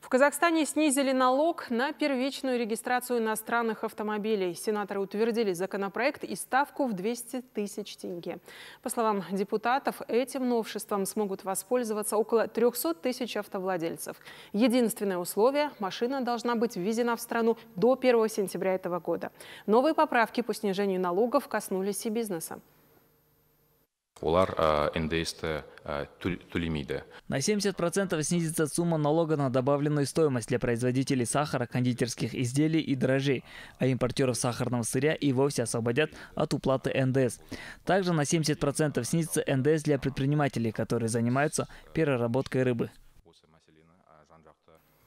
В Казахстане снизили налог на первичную регистрацию иностранных автомобилей. Сенаторы утвердили законопроект и ставку в 200 тысяч тенге. По словам депутатов, этим новшеством смогут воспользоваться около 300 тысяч автовладельцев. Единственное условие – машина должна быть ввезена в страну до 1 сентября этого года. Новые поправки по снижению налогов коснулись и бизнеса олар а, ндсті а, төлемейді на 70% снизится сумма налога на добавленную стоимость для производителей сахара кондитерских изделий и дрожжей а импортеров сахарного сырья и вовсе освободят от уплаты ндс также на 70% снизится ндс для предпринимателей которые занимаются переработкой рыбы